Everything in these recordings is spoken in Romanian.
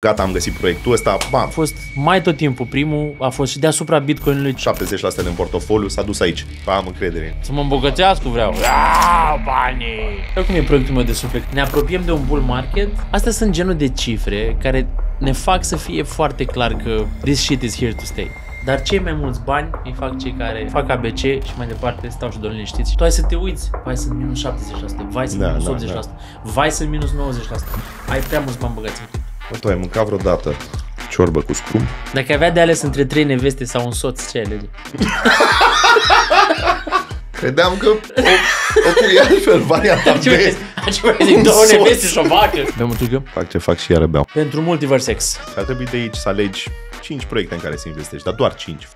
gata, am găsit proiectul ăsta, bam. A fost mai tot timpul primul, a fost și deasupra Bitcoin-ului. 70% din portofoliu s-a dus aici, am încredere. Să mă îmbogățească vreau. Iau banii! cum e proiectul meu de suflet. Ne apropiem de un bull market. Astea sunt genul de cifre care ne fac să fie foarte clar că this shit is here to stay. Dar cei mai mulți bani îi fac cei care fac ABC și mai departe stau și doar știți. Tu ai să te uiți, vai sunt minus 70%, vai sunt da, minus da, 80%, da. vai sunt minus 90%, ai prea mulți bani băgați în Bă, tu ai mâncat vreodată ciorbă cu scrum? Dacă avea de ales între trei neveste sau un soț, ce alege? Credeam că o, o e altfel, varianta B. Ce mai zic două neveste și o vacă. Beau mântucă? Fac ce fac și iară beau. Pentru Multiverse X. Ar trebui de aici să alegi 5 proiecte în care să investești, dar doar 5.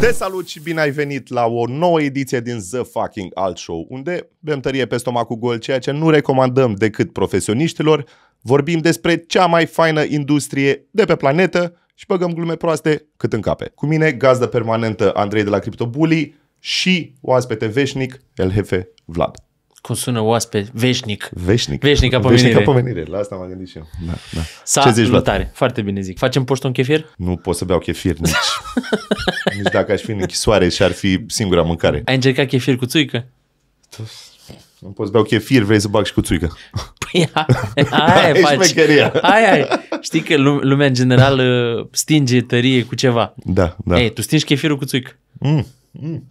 Te salut și bine ai venit la o nouă ediție din The Fucking Alt Show, unde bem tărie pe stomacul gol, ceea ce nu recomandăm decât profesioniștilor, vorbim despre cea mai faină industrie de pe planetă și băgăm glume proaste cât cape Cu mine, gazdă permanentă Andrei de la CryptoBully și oaspete veșnic, El Hefe Vlad cum sună oaspe, veșnic. Veșnic. Veșnic ca pomenire. Veșnic ca pomenire, la asta m-am gândit și eu. Da, da. Sa Ce zici, tare. Foarte bine zic. Facem poștă un chefir? Nu pot să beau chefir nici. nici dacă aș fi în închisoare și ar fi singura mâncare. Ai încercat chefir cu țuică? Nu poți bea chefir, vrei să bag și cu țuică. Păi, aia ai, da, faci. Șmecheria. Aia ai. Știi că lumea în general uh, stinge tărie cu ceva. Da, da. Ei, tu stingi chefirul cu țuică. Mm, mm.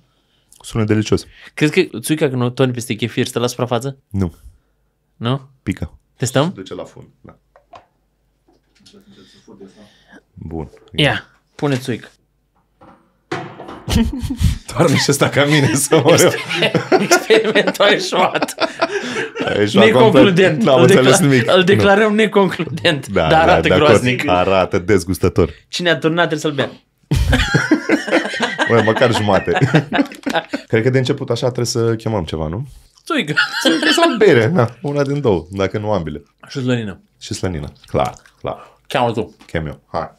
Sună delicios. Crezi că țuica când o toni peste chefir stă la suprafață? Nu. Nu? Pică. Testăm? Se duce la fund, da. Bun. Ia, pune țuic. Doarme și ăsta ca mine să mă rău. Experimentul a eșuat. neconcludent. Complet. am îl înțeles nimic. Îl declarăm nu. neconcludent, da, dar da, arată da, groaznic. Arată dezgustător. Cine a turnat trebuie să-l bea. Bă, măcar jumate. Cred că de început așa trebuie să chemăm ceva, nu? Țuică. Țuică sau bere, na, una din două, dacă nu ambele. Și slănină. Și slănină, clar, clar. Cheamă tu. Chem eu, hai.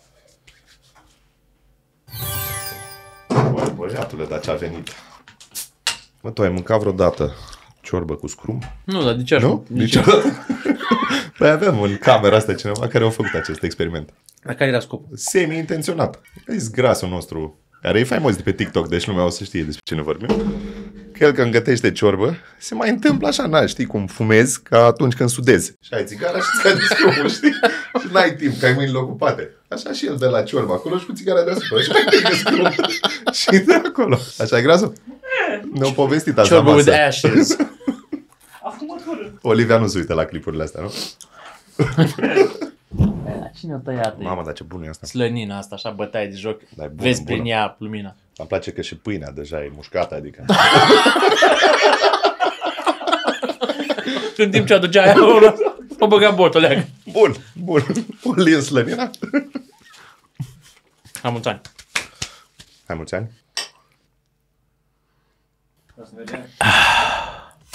Bă, băiatule, dar ce-a venit. Mă, tu ai mâncat vreodată ciorbă cu scrum? Nu, dar de ce aș Nu? ce? Păi avem în camera asta cineva care a făcut acest experiment. Dar care era scopul? Semi-intenționat. zis grasul nostru care e faimos de pe TikTok, deci lumea o să știe despre cine vorbim, că el când gătește ciorbă, se mai întâmplă așa, na, știi, cum fumezi ca atunci când sudezi. Și ai țigara și ți-ai fumul, știi? Și n-ai timp, că ai mâinile ocupate. Așa și el de la ciorbă, acolo și cu țigara deasupra. Și mai Și de acolo. Așa e grasă? Ne-au povestit asta Ciorbă with ashes. Acum Olivia nu se uită la clipurile astea, nu? cine o tăiat? Mama, dar ce bună e asta. Slănina asta, așa bătaie de joc, da, vezi bună. prin ea lumina. Îmi place că și pâinea deja e mușcată, adică... În timp ce aducea aia, o băga botul Bun, bun. O lin slănina. Hai mulți ani. Hai mulți ani. Să ne vedem.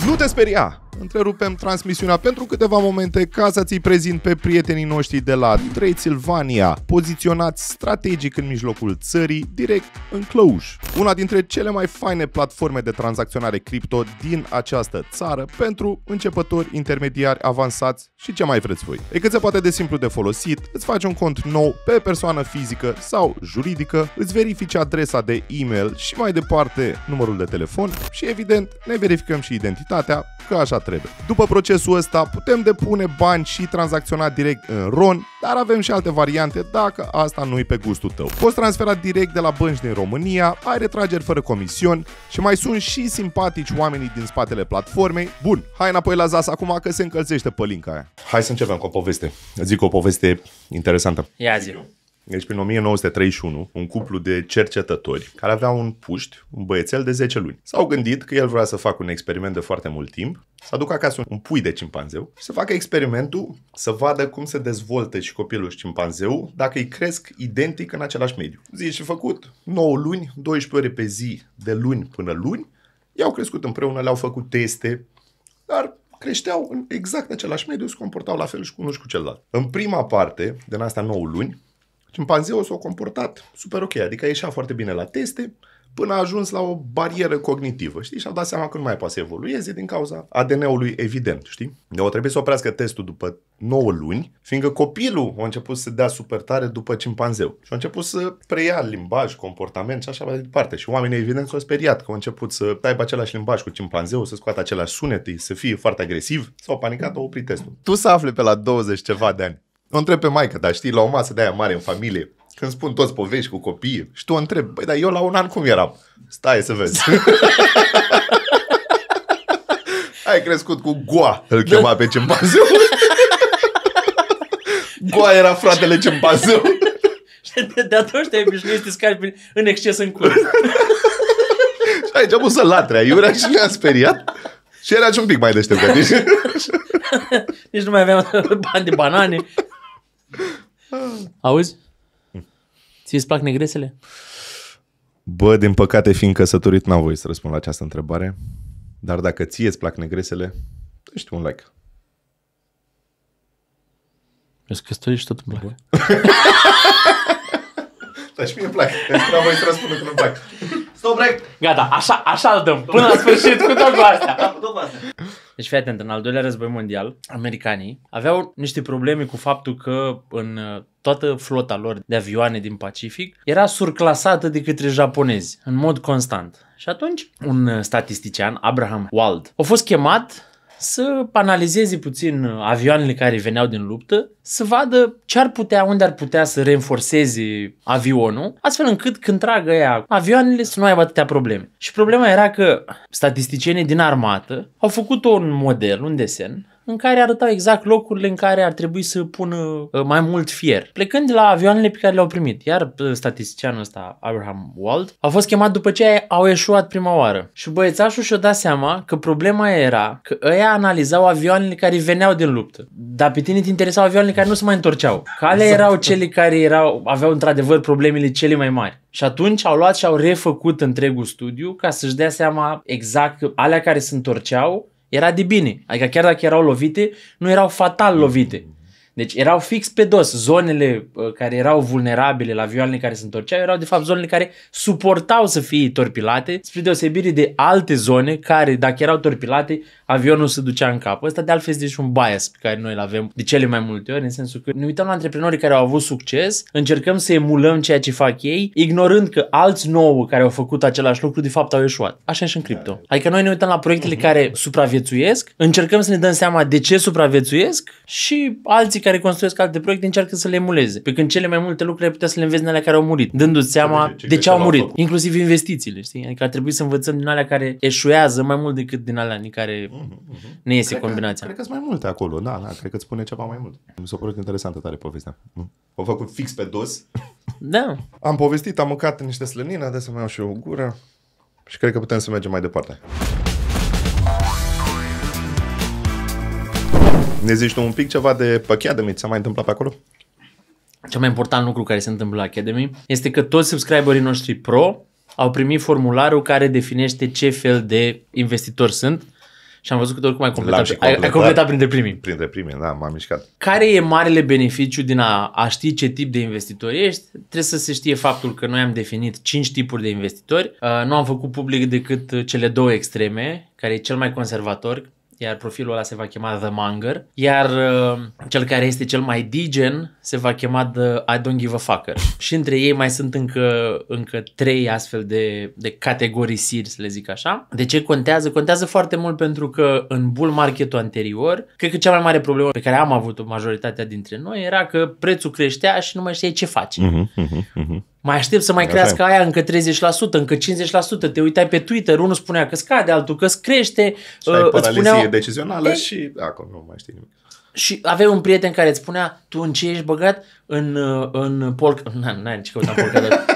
Nu te speria! Întrerupem transmisiunea pentru câteva momente ca să ți prezint pe prietenii noștri de la Transilvania, poziționați strategic în mijlocul țării, direct în Cluj. Una dintre cele mai faine platforme de tranzacționare cripto din această țară pentru începători, intermediari, avansați și ce mai vreți voi. E cât se poate de simplu de folosit, îți faci un cont nou pe persoană fizică sau juridică, îți verifici adresa de e-mail și mai departe numărul de telefon și evident ne verificăm și identitatea publicitatea că așa trebuie. După procesul ăsta putem depune bani și tranzacționa direct în RON, dar avem și alte variante dacă asta nu-i pe gustul tău. Poți transfera direct de la bănci din România, ai retrageri fără comision și mai sunt și simpatici oamenii din spatele platformei. Bun, hai înapoi la ZAS acum că se încălzește pe aia. Hai să începem cu o poveste. Zic o poveste interesantă. Ia zi deci prin 1931, un cuplu de cercetători care avea un puști, un băiețel de 10 luni. S-au gândit că el vrea să facă un experiment de foarte mult timp, să aducă acasă un pui de cimpanzeu și să facă experimentul să vadă cum se dezvoltă și copilul și cimpanzeu dacă îi cresc identic în același mediu. Zi și făcut, 9 luni, 12 ore pe zi, de luni până luni, i-au crescut împreună, le-au făcut teste, dar creșteau în exact același mediu, se comportau la fel și cu unul și cu celălalt. În prima parte, din asta 9 luni, Cimpanzeul s-a comportat super ok, adică ieșea foarte bine la teste, până a ajuns la o barieră cognitivă, știi? Și a dat seama că nu mai poate să evolueze din cauza ADN-ului evident, știi? Ne o trebuie să oprească testul după 9 luni, fiindcă copilul a început să dea super tare după cimpanzeu și a început să preia limbaj, comportament și așa mai departe. Și oamenii evident s-au speriat că au început să aibă același limbaj cu cimpanzeu, să scoată același sunete, să fie foarte agresiv, s-au panicat, au oprit testul. Tu să afli pe la 20 ceva de ani o întreb pe maică, dar știi, la o masă de aia mare în familie, când spun toți povești cu copiii, și tu o întreb, băi, dar eu la un an cum eram? Stai să vezi. Ai crescut cu Goa, îl da. chema pe cimpanzeu. Goa era fratele cimpanzeu. de, de atunci te-ai obișnuit să scapi în exces în curs. și aici am să latre aiurea și ne-a speriat. Și era și un pic mai deștept. Nici nu mai aveam bani de banane. Auzi? Ți-ți plac negresele? Bă, din păcate, fiind căsătorit, n-am voie să răspund la această întrebare. Dar dacă ție îți plac negresele, ești un like. căsătorit și tot îmi plac. Dar și mie îmi plac. Deci n-am voie să răspund că nu-mi plac. Stop break! Gata, așa, așa îl dăm, până la sfârșit, cu tot cu astea. Deci fii atent, în al doilea război mondial, americanii aveau niște probleme cu faptul că în uh, toată flota lor de avioane din Pacific era surclasată de către japonezi, în mod constant. Și atunci, un uh, statistician, Abraham Wald, a fost chemat să analizeze puțin uh, avioanele care veneau din luptă, să vadă ce ar putea, unde ar putea să renforceze avionul, astfel încât când tragă ea avioanele să nu aibă atâtea probleme. Și problema era că statisticienii din armată au făcut un model, un desen, în care arătau exact locurile în care ar trebui să pună uh, mai mult fier. Plecând de la avioanele pe care le-au primit, iar uh, statisticianul ăsta, Abraham Wald, a fost chemat după ce au eșuat prima oară. Și băiețașul și-a dat seama că problema era că ăia analizau avioanele care veneau din luptă. Dar pe tine te interesau avioanele care nu se mai întorceau. Care exact. erau cele care erau, aveau într-adevăr problemele cele mai mari. Și atunci au luat și au refăcut întregul studiu ca să-și dea seama exact alea care se întorceau era de bine. Adică chiar dacă erau lovite, nu erau fatal lovite. Deci erau fix pe dos. Zonele uh, care erau vulnerabile la vioalele care se întorceau erau de fapt zonele care suportau să fie torpilate, spre deosebire de alte zone care, dacă erau torpilate, avionul se ducea în cap. Ăsta de altfel este și un bias pe care noi îl avem de cele mai multe ori, în sensul că ne uităm la antreprenorii care au avut succes, încercăm să emulăm ceea ce fac ei, ignorând că alți nouă care au făcut același lucru de fapt au ieșuat. Așa și în cripto. Adică noi ne uităm la proiectele uh-huh. care supraviețuiesc, încercăm să ne dăm seama de ce supraviețuiesc și alții care care construiesc alte proiecte încearcă să le emuleze. Pe când cele mai multe lucruri ai putea să le înveți din alea care au murit, dându-ți seama de ce, de ce au murit, tot. inclusiv investițiile, știi? Adică ar trebui să învățăm din alea care eșuează mai mult decât din alea în care uh-huh, uh-huh. ne iese cred combinația. Că, cred că mai multe acolo, da, da, cred că îți spune ceva mai mult. Mi s-a părut interesantă tare povestea. Mhm. O făcut fix pe dos. Da. Am povestit, am mâncat niște slănină, de să mai iau și eu o gură și cred că putem să mergem mai departe. Ne zici tu un pic ceva de Academy, ți-a mai întâmplat pe acolo? Cel mai important lucru care se întâmplă la Academy este că toți subscriberii noștri pro au primit formularul care definește ce fel de investitori sunt și am văzut că oricum ai completat, completat, ai, ai completat printre primii. Printre primii, da, m-am mișcat. Care e marele beneficiu din a, a ști ce tip de investitor ești? Trebuie să se știe faptul că noi am definit 5 tipuri de investitori. Uh, nu am făcut public decât cele două extreme, care e cel mai conservator, iar profilul ăla se va chema The Manger iar uh, cel care este cel mai digen se va chema The I Don't Give a Fucker. Și între ei mai sunt încă, încă trei astfel de, de categorisiri, să le zic așa. De ce contează? Contează foarte mult pentru că în bull marketul anterior, cred că cea mai mare problemă pe care am avut-o majoritatea dintre noi era că prețul creștea și nu mai știai ce faci. Uh-huh, uh-huh, uh-huh. Mai aștept să mai Așa. crească aia încă 30%, încă 50%. Te uitai pe Twitter, unul spunea că scade, altul că crește. Și uh, ai spunea... decizională e... și acum nu mai știi nimic. Și aveai un prieten care îți spunea, tu în ce ești băgat? În, uh, în polca... Nu, nu, ce căutam polca, dar...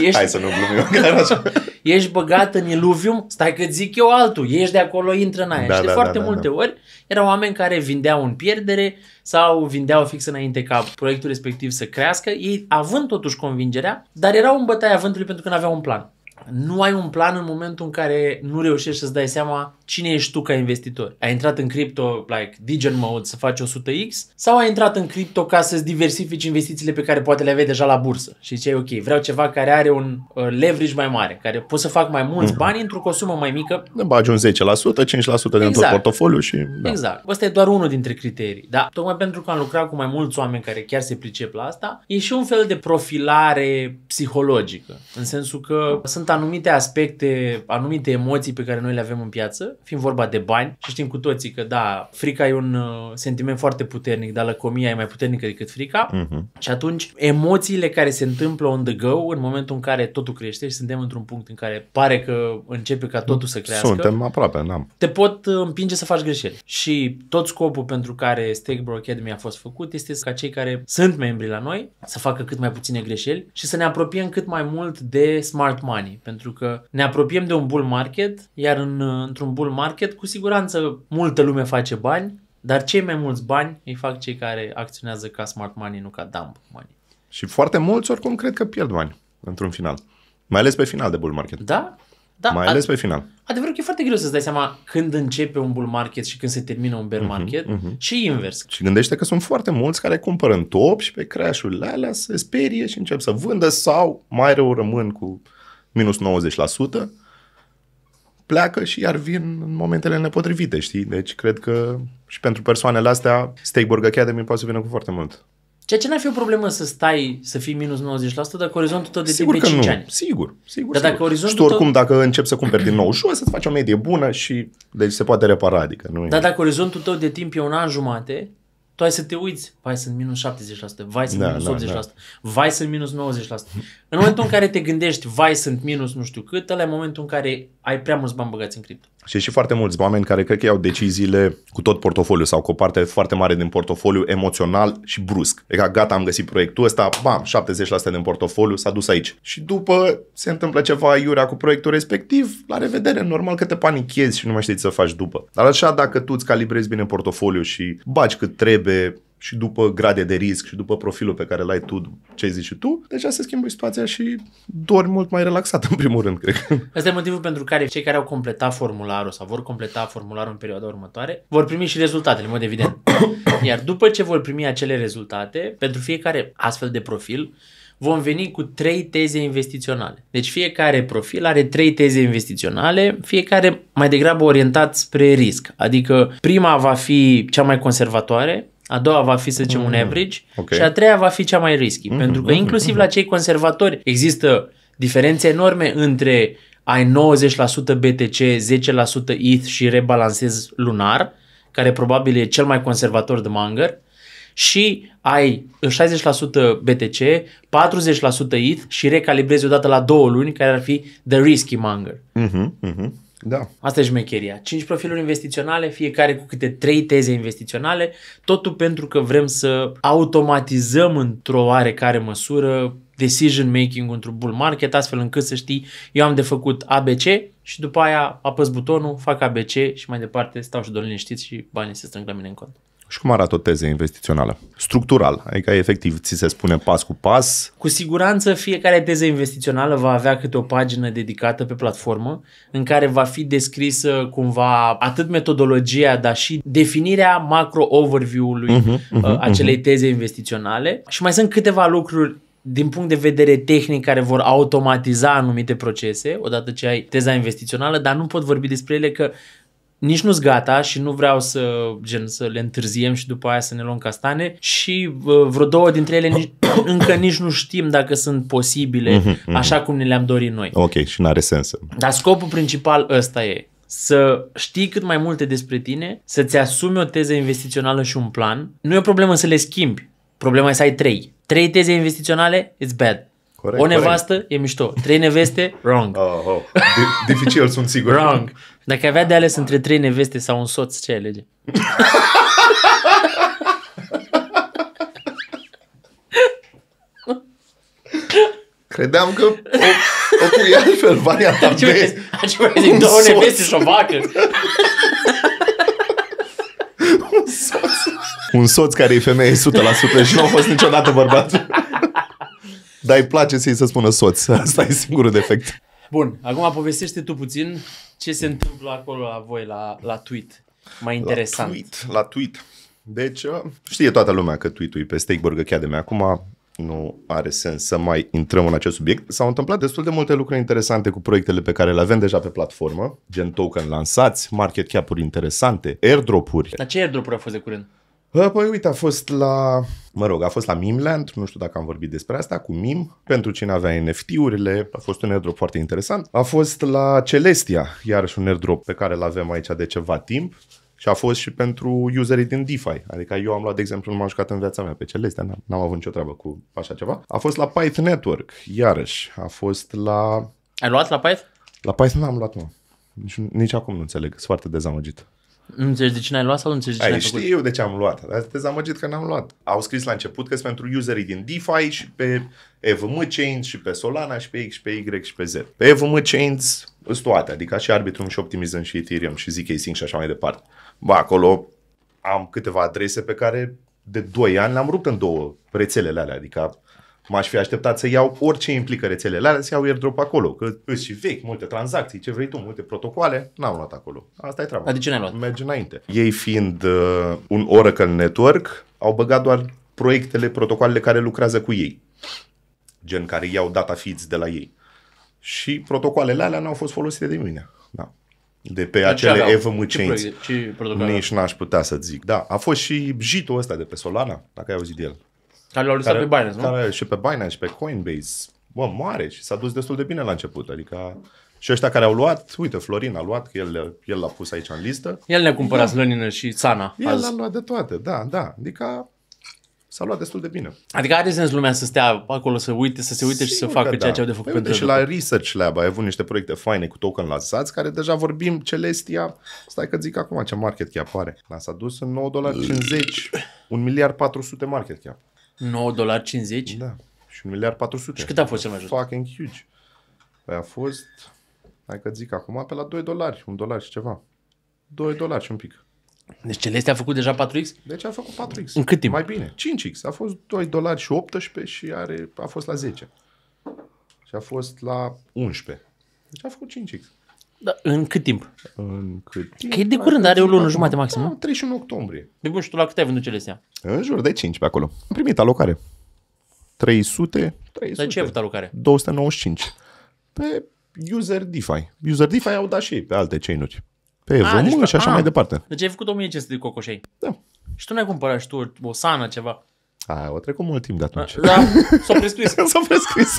Ești... Hai să nu glumim. ești băgat în iluvium, stai că zic eu altul, ești de acolo, intră în aia. Da, și de da, foarte da, da, multe da. ori erau oameni care vindeau în pierdere sau vindeau fix înainte ca proiectul respectiv să crească, ei având totuși convingerea, dar erau în bătaia vântului pentru că nu aveau un plan. Nu ai un plan în momentul în care nu reușești să-ți dai seama cine ești tu ca investitor. Ai intrat în cripto, like, digital mode, să faci 100x sau ai intrat în cripto ca să-ți diversifici investițiile pe care poate le aveai deja la bursă și ziceai, ok, vreau ceva care are un uh, leverage mai mare, care pot să fac mai mulți mm-hmm. bani într-o sumă mai mică. Ne bagi un 10%, 5% din tot portofoliu și... Da. Exact. Ăsta e doar unul dintre criterii, da? Tocmai pentru că am lucrat cu mai mulți oameni care chiar se pricep la asta, e și un fel de profilare psihologică, în sensul că sunt anumite aspecte, anumite emoții pe care noi le avem în piață fiind vorba de bani și știm cu toții că da, frica e un uh, sentiment foarte puternic, dar lăcomia e mai puternică decât frica uh-huh. și atunci emoțiile care se întâmplă on the go în momentul în care totul crește și suntem într-un punct în care pare că începe ca totul să crească. Suntem aproape, n-am. Da. Te pot uh, împinge să faci greșeli și tot scopul pentru care Stakebro Academy a fost făcut este ca cei care sunt membri la noi să facă cât mai puține greșeli și să ne apropiem cât mai mult de smart money pentru că ne apropiem de un bull market iar în, uh, într-un bull bull market, cu siguranță multă lume face bani, dar cei mai mulți bani îi fac cei care acționează ca smart money, nu ca dumb money. Și foarte mulți oricum cred că pierd bani într-un final. Mai ales pe final de bull market. Da? da mai ales ad- pe final. Adevărul că e foarte greu să-ți dai seama când începe un bull market și când se termină un bear mhm, market uh-huh, uh-huh. și invers. Și gândește că sunt foarte mulți care cumpără în top și pe crash-urile alea se sperie și încep să vândă sau mai rău rămân cu minus 90% pleacă și iar vin în momentele nepotrivite, știi? Deci cred că și pentru persoanele astea, Stakeborg Academy poate să vină cu foarte mult. Ceea ce n-ar fi o problemă să stai, să fii minus 90% dacă orizontul tău de sigur timp pe 5 nu. ani. Sigur, sigur. Dar sigur. dacă orizontul și tu oricum, tău... dacă începi să cumperi din nou jos, să-ți faci o medie bună și deci se poate repara. Adică nu Dar e... dacă orizontul tău de timp e un an jumate, tu ai să te uiți, vai sunt minus 70%, vai sunt da, minus 80%, da, da. vai sunt minus 90%. În momentul în care te gândești, vai sunt minus nu știu cât, ăla e momentul în care ai prea mulți bani băgați în cripto. Și și foarte mulți oameni care cred că iau deciziile cu tot portofoliul sau cu o parte foarte mare din portofoliu emoțional și brusc. E ca gata, am găsit proiectul ăsta, bam, 70% din portofoliu s-a dus aici. Și după se întâmplă ceva iurea cu proiectul respectiv, la revedere, normal că te panichezi și nu mai știi ce să faci după. Dar așa dacă tu îți calibrezi bine portofoliu și baci cât trebuie, și după grade de risc și după profilul pe care l-ai tu, ce zici și tu, deja se schimbă situația și dormi mult mai relaxat, în primul rând, cred. Asta e motivul pentru care cei care au completat formularul sau vor completa formularul în perioada următoare vor primi și rezultatele, în mod evident. Iar după ce vor primi acele rezultate, pentru fiecare astfel de profil, vom veni cu trei teze investiționale. Deci fiecare profil are trei teze investiționale, fiecare mai degrabă orientat spre risc. Adică prima va fi cea mai conservatoare, a doua va fi, să zicem, mm, un average okay. și a treia va fi cea mai risky. Mm, pentru că mm, inclusiv mm, la cei conservatori există diferențe enorme între ai 90% BTC, 10% ETH și rebalancez lunar, care probabil e cel mai conservator de manger, și ai 60% BTC, 40% ETH și recalibrezi odată la două luni, care ar fi the risky manger. Mm-hmm, mm-hmm. Da. Asta e șmecheria. Cinci profiluri investiționale, fiecare cu câte trei teze investiționale, totul pentru că vrem să automatizăm într-o oarecare măsură decision making într-un bull market, astfel încât să știi, eu am de făcut ABC și după aia apăs butonul, fac ABC și mai departe stau și doar liniștit și banii se strâng la mine în cont. Și cum arată o teză investițională? Structural, adică efectiv ți se spune pas cu pas. Cu siguranță fiecare teză investițională va avea câte o pagină dedicată pe platformă în care va fi descrisă cumva atât metodologia, dar și definirea macro overview-ului uh-huh, uh-huh, acelei teze investiționale. Și mai sunt câteva lucruri din punct de vedere tehnic care vor automatiza anumite procese odată ce ai teza investițională, dar nu pot vorbi despre ele că nici nu-s gata și nu vreau să, gen, să le întârziem și după aia să ne luăm castane și vreo două dintre ele nici, încă nici nu știm dacă sunt posibile mhm, mhm. așa cum ne le-am dorit noi. Ok, și n-are sens. Dar scopul principal ăsta e să știi cât mai multe despre tine, să-ți asumi o teză investițională și un plan. Nu e o problemă să le schimbi, problema e să ai trei. Trei teze investiționale, it's bad. Corect, o nevastă corect. e mișto. Trei neveste, wrong. Oh, oh. dificil, sunt sigur. Wrong. Dacă avea de ales între trei neveste sau un soț, ce alege? Credeam că o, o pui altfel, varianta B. Aici mai zic două soț. neveste și o vacă. un soț. Un soț care e femeie 100% și nu a fost niciodată bărbat. Dar îi place să-i să spună soț. Asta e singurul defect. Bun, acum povestește tu puțin ce se întâmplă acolo la voi, la, la tweet. Mai interesant. La tweet, la tweet. Deci, uh, știe toată lumea că tweet-ul e pe Steakburg Academy. Acum nu are sens să mai intrăm în acest subiect. S-au întâmplat destul de multe lucruri interesante cu proiectele pe care le avem deja pe platformă, gen token lansați, market cap-uri interesante, airdrop-uri. Dar ce airdrop-uri a fost de curând? Ă, păi uite, a fost la, mă rog, a fost la Mimland, nu știu dacă am vorbit despre asta, cu Mim, pentru cine avea NFT-urile, a fost un airdrop foarte interesant. A fost la Celestia, iarăși un airdrop pe care îl avem aici de ceva timp și a fost și pentru userii din DeFi. Adică eu am luat, de exemplu, nu m-am jucat în viața mea pe Celestia, n-am, n-am avut nicio treabă cu așa ceva. A fost la Python Network, iarăși, a fost la... Ai luat la Python? La Python n-am luat, mă. Nici, nici acum nu înțeleg, sunt foarte dezamăgit. Nu înțelegi de ce n-ai luat sau nu înțelegi de ce Ai, n-ai știu eu de ce am luat, dar te dezamăgit că n-am luat. Au scris la început că sunt pentru userii din DeFi și pe EVM Chains și pe Solana și pe X și pe Y și pe Z. Pe EVM Chains sunt toate, adică și Arbitrum și Optimism și Ethereum și ZK Sync și așa mai departe. Ba, acolo am câteva adrese pe care de 2 ani le-am rupt în două rețelele alea, adică m-aș fi așteptat să iau orice implică rețelele alea, să iau airdrop acolo, că îți și vechi, multe tranzacții, ce vrei tu, multe protocoale, n-am luat acolo. Asta e treaba. Adică ce n-ai luat? Merge înainte. Ei fiind uh, un Oracle Network, au băgat doar proiectele, protocoalele care lucrează cu ei, gen care iau data feeds de la ei. Și protocoalele alea n-au fost folosite de mine. Da. De pe de acele EVM Chains. Ce, ce Nici n-aș putea să zic. Da, a fost și jitul ăsta de pe Solana, dacă ai auzit de el. Care l-au listat pe Binance, nu? Care și pe Binance și pe Coinbase. Bă, mare și s-a dus destul de bine la început. Adică și ăștia care au luat, uite, Florin a luat, că el, el l-a pus aici în listă. El ne-a cumpărat da. slănină și sana. El azi. a luat de toate, da, da. Adică s-a luat destul de bine. Adică are sens lumea să stea acolo, să uite, să se uite Sigur și să facă da. ceea ce au de făcut. Păi pentru și la Research Lab ai avut niște proiecte faine cu token lansați, care deja vorbim, Celestia, stai că zic acum ce market cap are. L-a s-a dus în 9,50 dolari, 1 miliard 400 market cap. 9,50 dolari Da. Și 1 miliard 400. Și cât a fost cel mai jos? Fucking huge. Păi a fost, hai că zic acum, pe la 2 dolari, 1 dolar și ceva. 2 dolari și un pic. Deci Celeste a făcut deja 4X? Deci a făcut 4X. În cât timp? Mai bine, 5X. A fost 2 dolari și 18 și are, a fost la 10. Și a fost la 11. Deci a făcut 5X. Da, în cât timp? În cât timp? Că e de curând, are o lună jumate maxim. Da, 31 octombrie. De bun, și tu la cât ai vândut cele astea? În jur de 5 pe acolo. Am primit alocare. 300, 300. Dar ce ai avut alocare? 295. Pe user DeFi. User DeFi au dat și ei pe alte chain-uri. Pe Evo ah, deci, și așa a, ah. mai departe. Deci ai făcut 1500 de cocoșei. Da. Și tu nu ai cumpărat și tu o sană, ceva. A, o trecut mult timp de atunci. Da, s-a prescris. s-a prescris.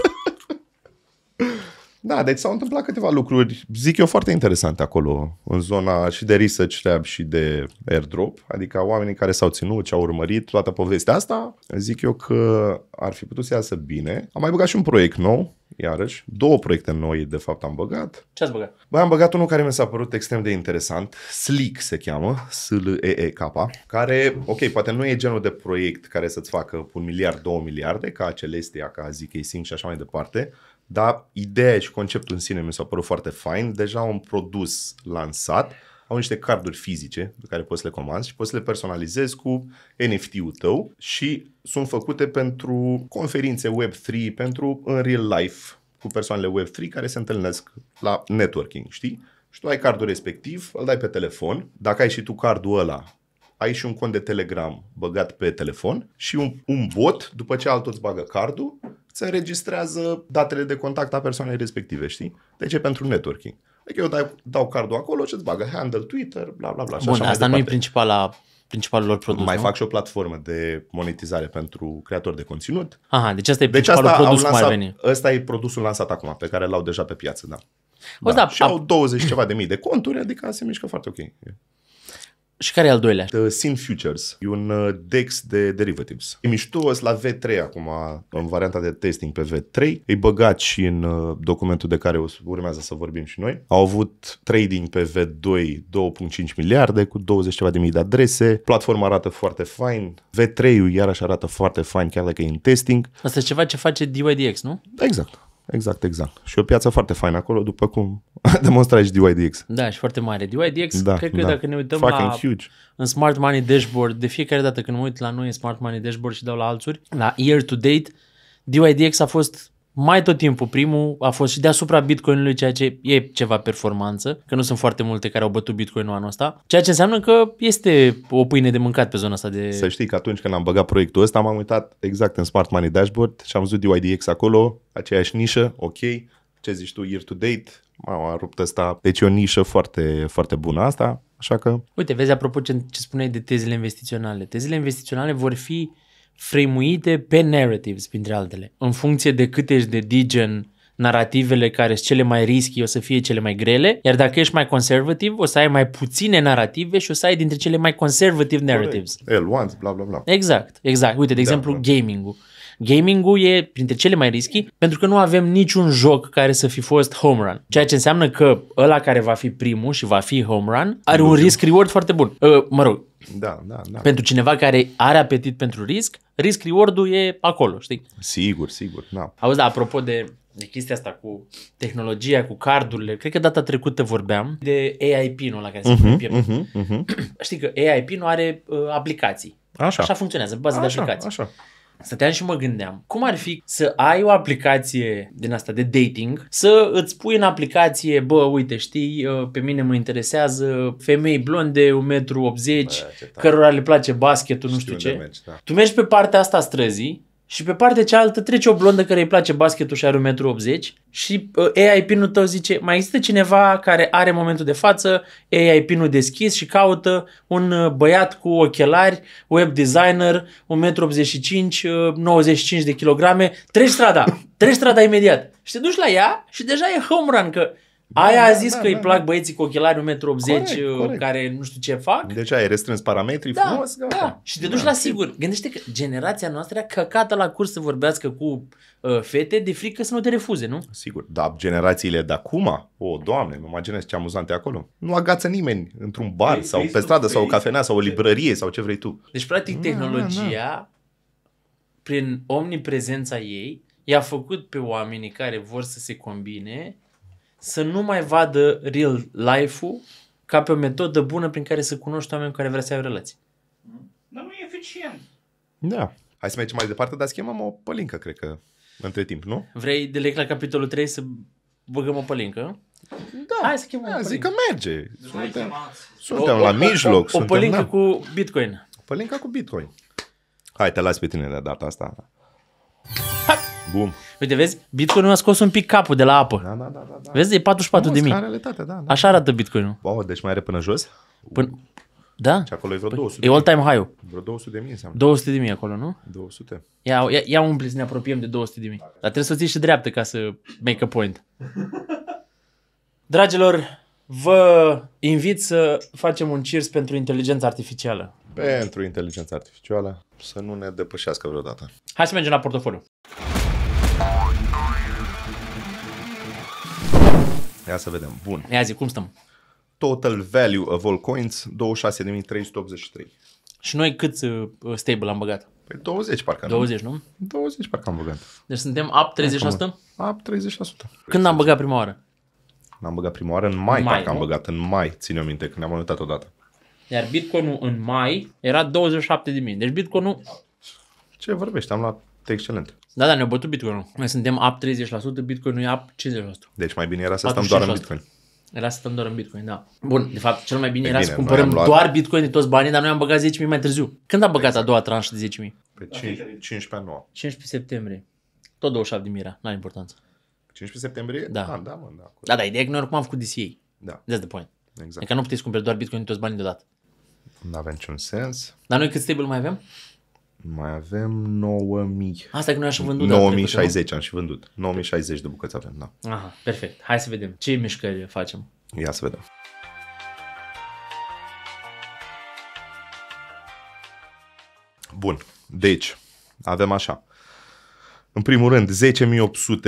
Da, deci s-au întâmplat câteva lucruri, zic eu, foarte interesante acolo, în zona și de Research Lab și de Airdrop, adică oamenii care s-au ținut, ce au urmărit, toată povestea asta, zic eu că ar fi putut să iasă bine. Am mai băgat și un proiect nou, iarăși. Două proiecte noi, de fapt, am băgat. Ce ați băgat? Băi, am băgat unul care mi s-a părut extrem de interesant. Sleek se cheamă, s l e e k care, ok, poate nu e genul de proiect care să-ți facă un miliard, două miliarde, ca Celestia, ca ZK Sync și așa mai departe, dar ideea și conceptul în sine mi s-a părut foarte fain. Deja un produs lansat, au niște carduri fizice pe care poți să le comanzi și poți să le personalizezi cu NFT-ul tău și sunt făcute pentru conferințe Web3, pentru în real life cu persoanele Web3 care se întâlnesc la networking, știi? Și tu ai cardul respectiv, îl dai pe telefon. Dacă ai și tu cardul ăla ai și un cont de Telegram băgat pe telefon și un, un bot, după ce altul îți bagă cardul, se înregistrează datele de contact a persoanei respective, știi? Deci e pentru networking. Adică eu dau, dau cardul acolo și îți bagă handle, Twitter, bla bla bla. Bun, așa asta nu e principala principalul lor produs. Mai nu? fac și o platformă de monetizare pentru creatori de conținut. Aha, deci asta e deci principalul asta produs lansat, cum ar veni. Ăsta e produsul lansat acum, pe care l-au deja pe piață, da. O, da. da și a... au 20 ceva de mii de conturi, adică se mișcă foarte ok. Și care e al doilea? The Sin Futures. E un uh, DEX de derivatives. E mișto, la V3 acum, în varianta de testing pe V3. E băgat și în uh, documentul de care urmează să vorbim și noi. Au avut trading pe V2 2.5 miliarde cu 20 ceva de mii de adrese. Platforma arată foarte fine. V3-ul iarăși arată foarte fine, chiar dacă e în testing. Asta e ceva ce face DYDX, nu? Exact. Exact, exact. Și o piață foarte faină acolo, după cum a demonstrat și DYDX. Da, și foarte mare. DYDX, da, cred că da. dacă ne uităm Fucking la, huge. în Smart Money Dashboard, de fiecare dată când mă uit la noi în Smart Money Dashboard și dau la alțuri, la year to date, DYDX a fost mai tot timpul primul a fost și deasupra Bitcoinului, ceea ce e ceva performanță, că nu sunt foarte multe care au bătut Bitcoinul anul ăsta, ceea ce înseamnă că este o pâine de mâncat pe zona asta de... Să știi că atunci când am băgat proiectul ăsta, m-am uitat exact în Smart Money Dashboard și am văzut DYDX acolo, aceeași nișă, ok, ce zici tu, year to date, m am rupt ăsta, deci e o nișă foarte, foarte bună asta, așa că... Uite, vezi, apropo ce, ce spuneai de tezele investiționale, tezele investiționale vor fi frăimuite pe narratives, printre altele, în funcție de cât ești de digen, narativele care sunt cele mai risky o să fie cele mai grele, iar dacă ești mai conservativ, o să ai mai puține narrative și o să ai dintre cele mai conservative narratives. El, once, bla, bla, bla. Exact, exact. Uite, de da, exemplu, da. gaming-ul Gaming-ul e printre cele mai riski pentru că nu avem niciun joc care să fi fost home run. Ceea ce înseamnă că ăla care va fi primul și va fi home run are un risk-reward foarte bun. Uh, mă rog, da, da, da. Pentru cineva care are apetit pentru risc, risk reward-ul e acolo, știi? Sigur, sigur, da. Auzi, da, apropo de, de chestia asta cu tehnologia, cu cardurile, cred că data trecută vorbeam de AI PIN-ul la care se uh-huh, pune uh-huh, uh-huh. știi că AI PIN-ul are uh, aplicații. Așa. Așa funcționează, bază așa, de aplicații. Așa stăteam și mă gândeam, cum ar fi să ai o aplicație din asta de dating, să îți pui în aplicație, bă, uite, știi, uh, pe mine mă interesează femei blonde, 1,80 m, cărora le place basketul, nu știu, știu ce. Mergi, da. Tu mergi pe partea asta străzii, și pe partea cealaltă trece o blondă care îi place basketul și are 1,80 m și uh, AI pin-ul tău zice mai există cineva care are momentul de față AI pin-ul deschis și caută un uh, băiat cu ochelari, web designer, 1,85 m, 95 de kilograme, treci strada, treci strada imediat. Și te duci la ea și deja e home run că da, aia a da, zis da, că da, îi plac da. băieții cu ochelari 1,80 m uh, care nu știu ce fac. Deci ai restrâns parametrii da, frumos, Da. Și te duci da. la sigur. Gândește că generația noastră era căcată la curs să vorbească cu uh, fete de frică să nu te refuze, nu? Sigur, dar generațiile de acum, o, doamne, mă imaginez ce amuzante acolo. Nu agață nimeni într-un bar vrei, sau pe stradă sau o cafenea sau o deci- librărie sau ce vrei tu. Deci, practic, da, da, tehnologia, prin omniprezența ei, i-a făcut pe oamenii care vor să se combine să nu mai vadă real life-ul ca pe o metodă bună prin care să cunoști oameni cu care vrea să ai relații. Dar nu e eficient. Da. Hai să mergem mai departe, dar schimbăm o pălincă, cred că, între timp, nu? Vrei de la capitolul 3 să băgăm o pălincă? Da, Hai să chemăm da, zic că merge. suntem, suntem o, la o, mijloc. O, o pălincă da. cu Bitcoin. O pălincă cu Bitcoin. Hai, te las pe tine de data asta. Bum. Uite, vezi, Bitcoin a scos un pic capul de la apă. Da, da, da, da. da. Vezi, e 44 Frumos, de mii. Realitate, da, da. Așa arată Bitcoin. Wow, deci mai are până jos? Până... Da? Și acolo e vreo păi 200. E all time high Vreo 200 de mii înseamnă. 200 de mii acolo, nu? 200. Ia, ia, ia umpli să ne apropiem de 200 de mii. Dar trebuie să o ții și dreaptă ca să make a point. Dragilor, vă invit să facem un cheers pentru inteligența artificială. Pentru inteligența artificială, să nu ne depășească vreodată. Hai să mergem la portofoliu. Ia să vedem. Bun. Ia zi, cum stăm? Total value of all coins 26.383. Și noi cât uh, uh, stable am băgat? Păi 20 parcă. 20, nu? 20 parcă am băgat. Deci suntem up 30%? Up 30%. Când am băgat prima oară? N-am băgat prima oară în mai, mai parcă nu? am băgat în mai, ține minte, când ne-am uitat odată. Iar Bitcoin-ul în mai era 27.000. Deci Bitcoin-ul... Ce vorbești? Am luat excelent. Da, da, ne-a bătut Bitcoin-ul. Noi suntem up 30%, Bitcoin-ul e up 50%. Deci mai bine era să stăm doar în Bitcoin. Era să stăm doar în Bitcoin, da. Bun, de fapt, cel mai bine, bine era să cumpărăm luat... doar Bitcoin de toți banii, dar noi am băgat 10.000 mai târziu. Când am băgat exact. a doua tranșă de 10.000? Pe 5, 15 9. 15 septembrie. Tot 27 de mira, n-are importanță. 15 septembrie? Da. Ah, da, mă, da. Da, da, ideea e că noi oricum am făcut DCA. Da. That's the point. Exact. Adică nu puteți cumpăra doar Bitcoin de toți banii deodată. Nu avem niciun sens. Dar noi cât stable mai avem? Mai avem 9000. Asta da, că noi da. am și vândut. 9060 am și vândut. 9060 de bucăți avem, da. Aha, perfect. Hai să vedem ce mișcări facem. Ia să vedem. Bun, deci avem așa. În primul rând,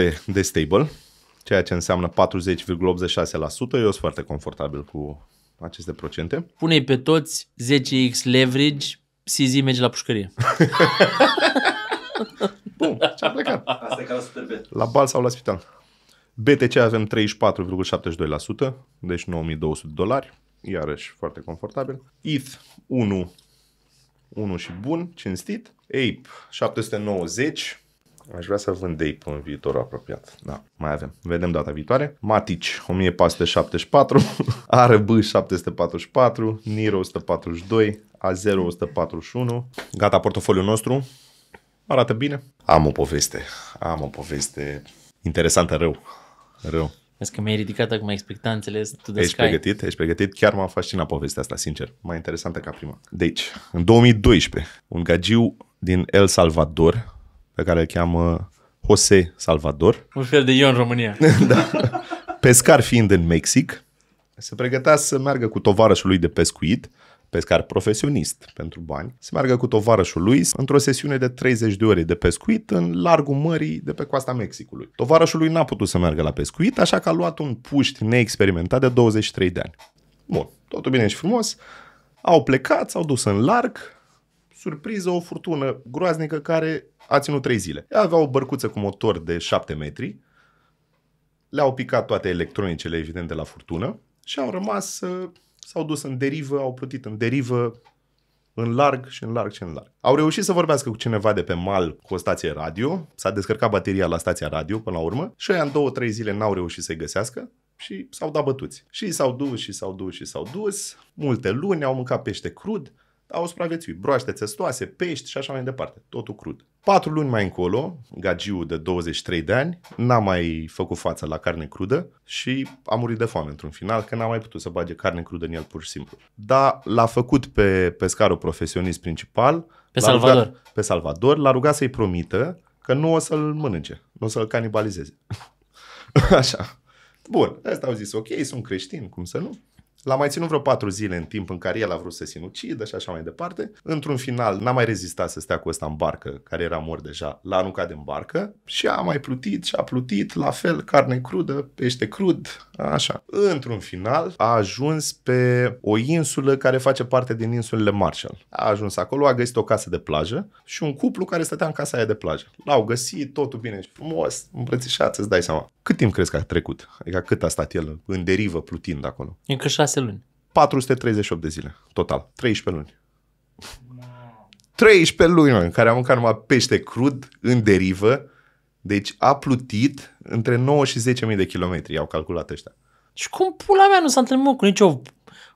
10.800 de stable, ceea ce înseamnă 40,86%. Eu sunt foarte confortabil cu aceste procente. Pune pe toți 10x leverage Sizi merge la pușcărie. Bun, ce-a plecat. Asta e ca la Super B. La bal sau la spital. BTC avem 34,72%, deci 9200 dolari, iarăși foarte confortabil. ETH 1, 1 și bun, cinstit. Ape 790, Aș vrea să vând Ape în viitorul apropiat. Da, mai avem. Vedem data viitoare. Matic 1474, ARB 744, Niro 142, a0141. Gata portofoliul nostru. Arată bine. Am o poveste. Am o poveste interesantă rău. Rău. Vezi că mi-ai ridicat acum expectanțele tu de Ești pregătit? Ești pregătit? Chiar m-a fascinat povestea asta, sincer. Mai interesantă ca prima. Deci, în 2012, un gagiu din El Salvador, pe care îl cheamă Jose Salvador. Un fel de eu în România. da. Pescar fiind în Mexic, se pregătea să meargă cu tovarășul lui de pescuit pescar profesionist pentru bani, se meargă cu tovarășul lui într-o sesiune de 30 de ore de pescuit în largul mării de pe coasta Mexicului. Tovarășul lui n-a putut să meargă la pescuit, așa că a luat un puști neexperimentat de 23 de ani. Bun, totul bine și frumos. Au plecat, s-au dus în larg, surpriză, o furtună groaznică care a ținut 3 zile. Ea avea o bărcuță cu motor de 7 metri, le-au picat toate electronicele evidente la furtună și au rămas uh, s-au dus în derivă, au plătit în derivă, în larg și în larg și în larg. Au reușit să vorbească cu cineva de pe mal cu o stație radio, s-a descărcat bateria la stația radio până la urmă și aia în două, trei zile n-au reușit să-i găsească și s-au dat bătuți. Și s-au dus și s-au dus și s-au dus, multe luni, au mâncat pește crud, au supraviețuit. Broaște țestoase, pești și așa mai departe. Totul crud. Patru luni mai încolo, Gagiu de 23 de ani n-a mai făcut față la carne crudă și a murit de foame într-un final, că n-a mai putut să bage carne crudă în el pur și simplu. Dar l-a făcut pe pescarul profesionist principal. Pe Salvador. Rugat, pe Salvador, l-a rugat să-i promită că nu o să-l mănânce, nu o să-l canibalizeze. așa. Bun, asta au zis, ok, sunt creștin, cum să nu? L-a mai ținut vreo patru zile în timp în care el a vrut să se sinucidă și așa mai departe. Într-un final n-a mai rezistat să stea cu ăsta în barcă, care era mort deja, l-a aruncat în barcă și a mai plutit și a plutit, la fel, carne crudă, pește crud, așa. Într-un final a ajuns pe o insulă care face parte din insulele Marshall. A ajuns acolo, a găsit o casă de plajă și un cuplu care stătea în casa aia de plajă. L-au găsit, totul bine și frumos, îmbrățișați, îți dai seama. Cât timp crezi că a trecut? Adică cât a stat el în derivă plutind acolo? Încă șase luni. 438 de zile, total. 13 luni. 13 luni, în care am mâncat numai pește crud în derivă. Deci a plutit între 9 și 10.000 de kilometri, au calculat ăștia. Și cum pula mea nu s-a întâlnit cu nicio,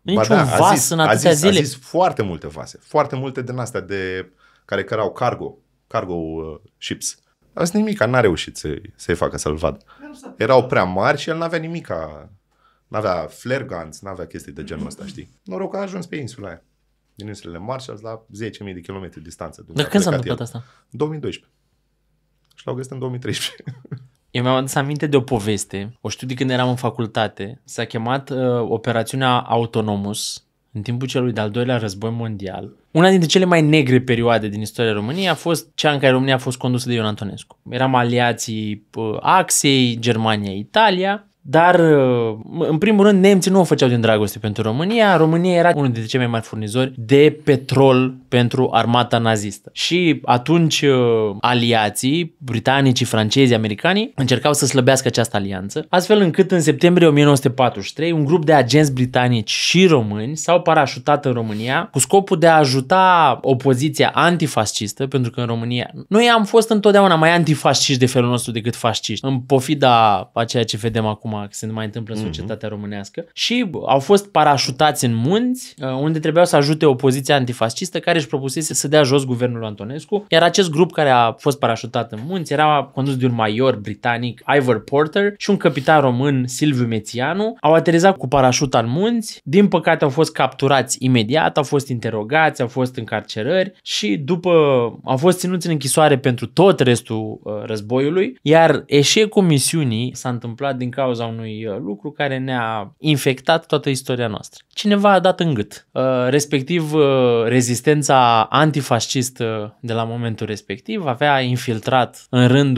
nicio da, vas zis, în atâtea a zis, zile? A zis foarte multe vase, foarte multe din astea de, care cărau cargo, cargo uh, ships. A zis nimica, n-a reușit să, să-i facă să-l vadă. Erau prea mari și el n-avea nimica. N-avea flare guns, n-avea chestii de genul ăsta, știi? Noroc că a ajuns pe insula aia. Din insulele Marshall la 10.000 de kilometri distanță. Dar când s-a întâmplat asta? 2012. Și l-au găsit în 2013. Eu mi-am adus aminte de o poveste, o știu de când eram în facultate, s-a chemat uh, operațiunea Autonomus în timpul celui de-al doilea război mondial una dintre cele mai negre perioade din istoria României a fost cea în care România a fost condusă de Ion Antonescu. Eram aliații uh, Axei, Germania, Italia dar, uh, în primul rând, nemții nu o făceau din dragoste pentru România. România era unul dintre cei mai mari furnizori de petrol pentru armata nazistă. Și atunci uh, aliații, britanicii, francezii, americanii, încercau să slăbească această alianță, astfel încât în septembrie 1943 un grup de agenți britanici și români s-au parașutat în România cu scopul de a ajuta opoziția antifascistă, pentru că în România noi am fost întotdeauna mai antifasciști de felul nostru decât fasciști, în pofida a ceea ce vedem acum că se mai întâmplă în mhm. societatea uh-huh. românească, și au fost parașutați în munți, uh, unde trebuiau să ajute opoziția antifascistă care își propusese să dea jos guvernul Antonescu, iar acest grup care a fost parașutat în munți era condus de un major britanic, Ivor Porter, și un capitan român, Silviu Mețianu, au aterizat cu parașuta în munți, din păcate au fost capturați imediat, au fost interogați, au fost încarcerări și după au fost ținuți în închisoare pentru tot restul uh, războiului, iar eșecul misiunii s-a întâmplat din cauza cauza unui uh, lucru care ne-a infectat toată istoria noastră. Cineva a dat în gât. Uh, respectiv, uh, rezistența antifascistă de la momentul respectiv avea infiltrat în rândul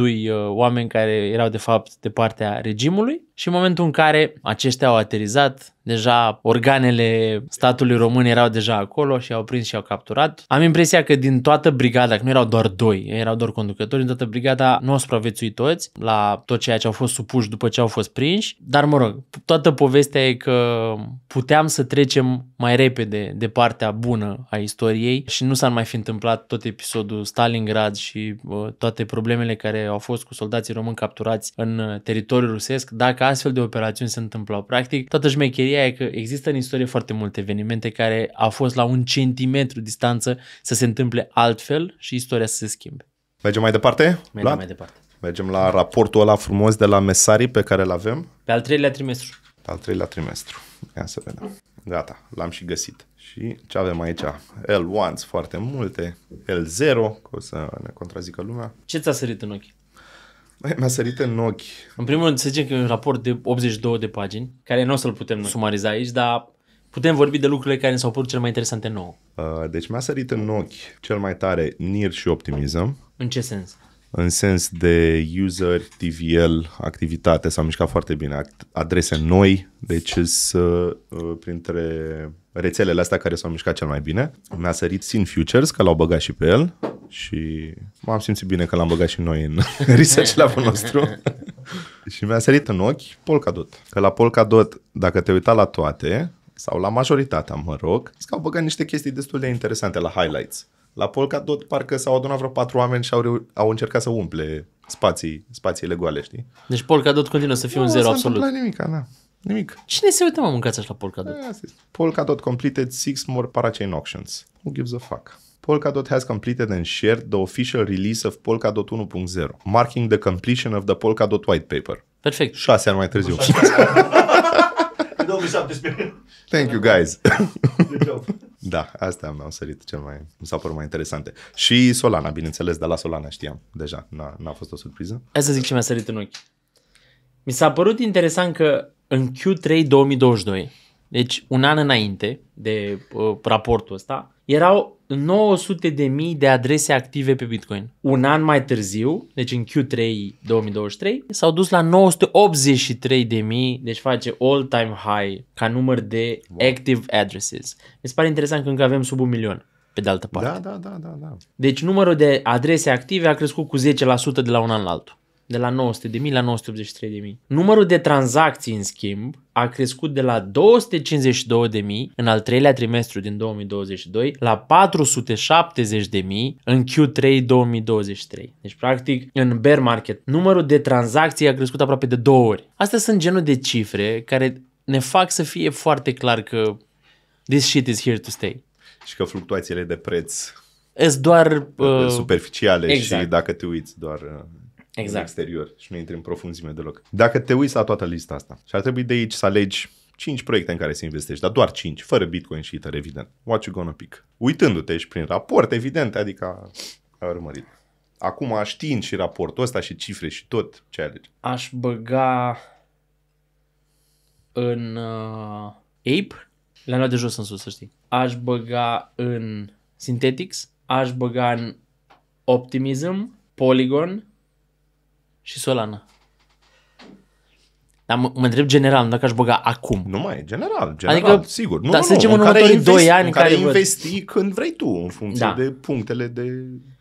oameni care erau de fapt de partea regimului și în momentul în care aceștia au aterizat Deja organele statului român erau deja acolo și au prins și au capturat. Am impresia că din toată brigada, că nu erau doar doi, erau doar conducători, din toată brigada nu au supraviețuit toți la tot ceea ce au fost supuși după ce au fost prinși. Dar mă rog, toată povestea e că puteam să trecem mai repede de partea bună a istoriei și nu s-ar mai fi întâmplat tot episodul Stalingrad și toate problemele care au fost cu soldații români capturați în teritoriul rusesc dacă astfel de operațiuni se întâmplau. Practic, toată șmecheria ideea e că există în istorie foarte multe evenimente care au fost la un centimetru distanță să se întâmple altfel și istoria să se schimbe. Mergem mai departe? Mergem la? mai departe. Mergem la raportul ăla frumos de la mesarii pe care îl avem. Pe al treilea trimestru. Pe al treilea trimestru. Ia să vedem. Gata, l-am și găsit. Și ce avem aici? L1 foarte multe, L0, că o să ne contrazică lumea. Ce ți-a sărit în ochi? Băi, mi-a sărit în ochi. În primul rând, să zicem că e un raport de 82 de pagini, care nu o să-l putem sumariza aici, dar putem vorbi de lucrurile care ne s-au părut cel mai interesante nouă. Uh, deci mi-a sărit în ochi cel mai tare NIR și optimism. În ce sens? în sens de user, TVL, activitate, s-a mișcat foarte bine, adrese noi, deci uh, printre rețelele astea care s-au mișcat cel mai bine. Mi-a sărit Sin Futures, că l-au băgat și pe el și m-am simțit bine că l-am băgat și noi în research la nostru. și mi-a sărit în ochi Polkadot. Că la Polkadot, dacă te uita la toate, sau la majoritatea, mă rog, s au băgat niște chestii destul de interesante la highlights. La Polkadot parcă s-au adunat vreo patru oameni și au, reu- au încercat să umple spații, spațiile goale, știi? Deci Polkadot continuă să fie nu, un zero absolut. Nu s-a nimic, da. Nimic. Cine se uită, mă, mâncați așa la da, Polkadot? Polkadot completed six more parachain auctions. Who gives a fuck? Polkadot has completed and shared the official release of Polkadot 1.0, marking the completion of the Polkadot white paper. Perfect. Șase ani mai târziu. 2017. Thank you, guys. Good job. Da, astea mi-au sărit cel mai, mi s-au părut mai interesante. Și Solana, bineînțeles, de la Solana știam deja, n-a, n-a fost o surpriză. Hai să zic ce mi-a sărit în ochi. Mi s-a părut interesant că în Q3 2022, deci un an înainte de uh, raportul ăsta, erau 900.000 de, mii de adrese active pe Bitcoin. Un an mai târziu, deci în Q3 2023, s-au dus la 983.000, de mii, deci face all-time high ca număr de wow. active addresses. Mi se pare interesant că încă avem sub un milion pe de altă da, parte. Da, da, da, da, da. Deci numărul de adrese active a crescut cu 10% de la un an la altul de la 900.000 la 983.000. Numărul de tranzacții, în schimb, a crescut de la 252.000 în al treilea trimestru din 2022 la 470.000 în Q3 2023. Deci, practic, în bear market, numărul de tranzacții a crescut aproape de două ori. Astea sunt genul de cifre care ne fac să fie foarte clar că this shit is here to stay. Și că fluctuațiile de preț sunt doar uh, superficiale exact. și dacă te uiți doar uh, exact. în exterior și nu intri în profunzime deloc. Dacă te uiți la toată lista asta și ar trebui de aici să alegi 5 proiecte în care să investești, dar doar 5, fără Bitcoin și Ether, evident. What you gonna pick? Uitându-te și prin raport, evident, adică a urmărit. Acum, știind și raportul ăsta și cifre și tot, ce alegi? Aș băga în uh, Ape, le-am luat de jos în sus, să știi. Aș băga în Synthetics, aș băga în Optimism, Polygon, și Solana. Dar mă, mă întreb general, dacă aș băga acum. Nu mai, general, general, adică, sigur. Nu, dar să zicem în, următorii 2 ani în care, care investi văd. când vrei tu, în funcție da. de punctele de,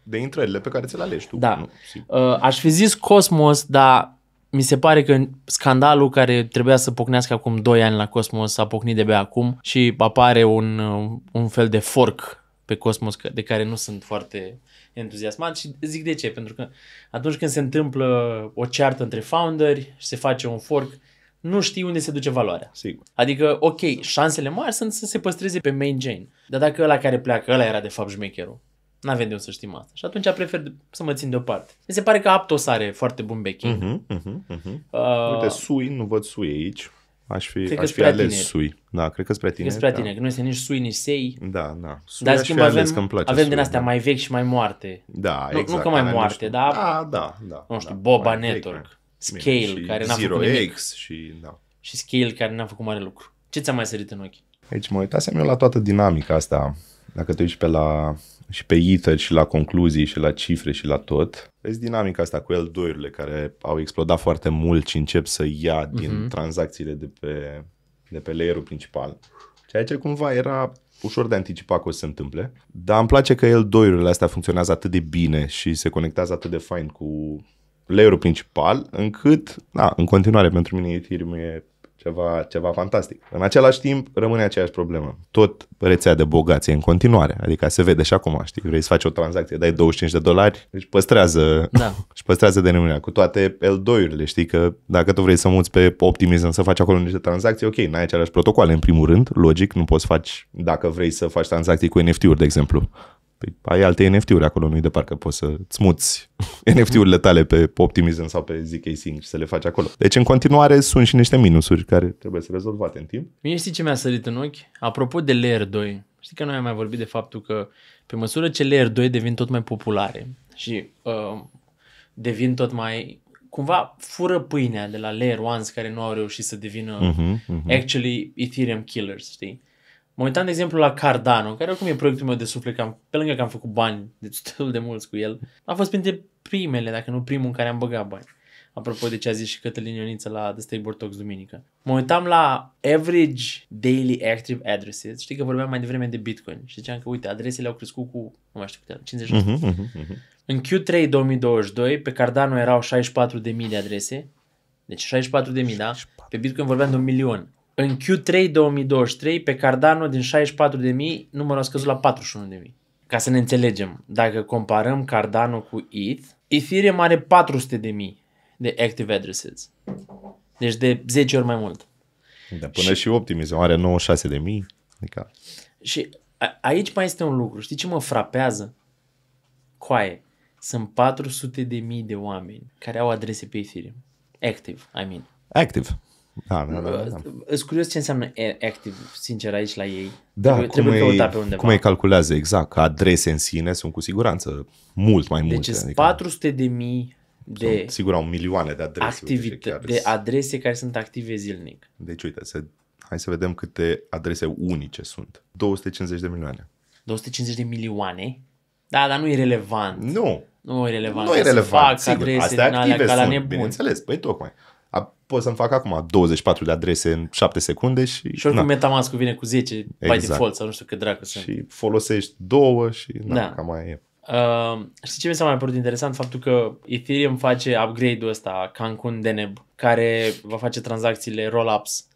de intrările pe care ți le alegi tu. Da. Nu, sigur. Uh, aș fi zis Cosmos, dar mi se pare că scandalul care trebuia să pocnească acum 2 ani la Cosmos s-a pocnit de bea acum și apare un, uh, un fel de fork pe Cosmos de care nu sunt foarte entuziasmat și zic de ce, pentru că atunci când se întâmplă o ceartă între founderi și se face un fork, nu știi unde se duce valoarea. Sigur. Adică, ok, șansele mari sunt să se păstreze pe main chain. Dar dacă ăla care pleacă, ăla era de fapt jmecherul, n-avem de unde să știm asta. Și atunci prefer să mă țin deoparte. Mi se pare că Aptos are foarte bun backing. Uh-huh, uh-huh, uh-huh. Uh... Uite, sui, nu văd sui aici. Aș fi, cred aș fi ales tineri. sui. Da, cred că spre tine. Cred spre tine, da. că nu este nici sui, nici sei. Da, da. Sui dar, schimb, avem, ales, că place avem sui, din astea da. mai vechi și mai moarte. Da, nu, exact. Nu că mai moarte, dar... Da, da, da. Nu știu, da, Boba Network, vechi, Scale, care n-a făcut nimic. X și... Da. Și Scale, care n-a făcut mare lucru. Ce ți-a mai sărit în ochi? Aici mă uitasem eu la toată dinamica asta. Dacă te uiți pe la și pe ITER și la concluzii și la cifre și la tot. Vezi dinamica asta cu L2-urile care au explodat foarte mult și încep să ia din uh-huh. tranzacțiile de pe, de pe layerul principal. Ceea ce cumva era ușor de anticipat că o să se întâmple, dar îmi place că L2-urile astea funcționează atât de bine și se conectează atât de fain cu layerul principal, încât, da, în continuare pentru mine Ethereum e ceva, ceva fantastic. În același timp, rămâne aceeași problemă. Tot rețea de bogație în continuare. Adică se vede și acum, știi, vrei să faci o tranzacție, dai 25 de dolari, își păstrează, da. își păstrează denumirea. Cu toate L2-urile, știi, că dacă tu vrei să muți pe Optimism, să faci acolo niște tranzacții, ok, n-ai același protocol. în primul rând, logic, nu poți face dacă vrei să faci tranzacții cu NFT-uri, de exemplu. Păi, ai alte NFT-uri acolo, nu-i de parcă poți să-ți muți NFT-urile tale pe Optimism sau pe ZK Sync și să le faci acolo. Deci, în continuare, sunt și niște minusuri care trebuie să rezolvate în timp. Mie știi ce mi-a sărit în ochi? Apropo de Layer 2, știi că noi am mai vorbit de faptul că pe măsură ce Layer 2 devin tot mai populare și uh, devin tot mai cumva fură pâinea de la Layer 1 care nu au reușit să devină uh-huh, uh-huh. actually Ethereum killers, știi? Mă uitam, de exemplu, la Cardano, care oricum e proiectul meu de suflet, că am, pe lângă că am făcut bani deci, destul de mulți cu el, a fost printre primele, dacă nu primul, în care am băgat bani. Apropo de ce a zis și Cătălin Ioniță la The Stable Talks duminică. Mă uitam la average daily active addresses. Știi că vorbeam mai devreme de Bitcoin și ziceam că, uite, adresele au crescut cu, nu mai știu câte, 50%. Uh-huh, uh-huh. În Q3 2022, pe Cardano erau 64.000 de adrese. Deci 64.000, da? Pe Bitcoin vorbeam de un milion. În Q3 2023, pe Cardano din 64.000, numărul a scăzut la 41.000. Ca să ne înțelegem, dacă comparăm Cardano cu ETH, Ethereum are 400.000 de active addresses. Deci de 10 ori mai mult. Da, până și, și Optimism are 96.000. Adică... Și a, aici mai este un lucru. Știi ce mă frapează? Coaie. Sunt 400.000 de mii de oameni care au adrese pe Ethereum. Active, I mean. Active. Da, da, da, da, da. Îți curios ce înseamnă active, sincer, aici la ei. Da, trebuie, cum trebuie căuta pe undeva. Cum ei calculează exact, adrese în sine sunt cu siguranță mult mai deci multe. Deci adică 400 de mii de sunt, sigur au milioane de adrese. Activit- de adrese care sunt active zilnic. Deci uite, să, hai să vedem câte adrese unice sunt. 250 de milioane. 250 de milioane? Da, dar nu e relevant. Nu. Nu e relevant. Nu e relevant, sigur. Adrese Astea active sunt, la nebun. bineînțeles. Păi tocmai. A, pot să-mi fac acum 24 de adrese în 7 secunde și... Și oricum na. Metamask vine cu 10 exact. by default sau nu știu cât dracu sunt. Și folosești două și na, da. cam mai e. Uh, știi ce mi s-a mai părut interesant? Faptul că Ethereum face upgrade-ul ăsta, Cancun Deneb, care va face tranzacțiile roll-ups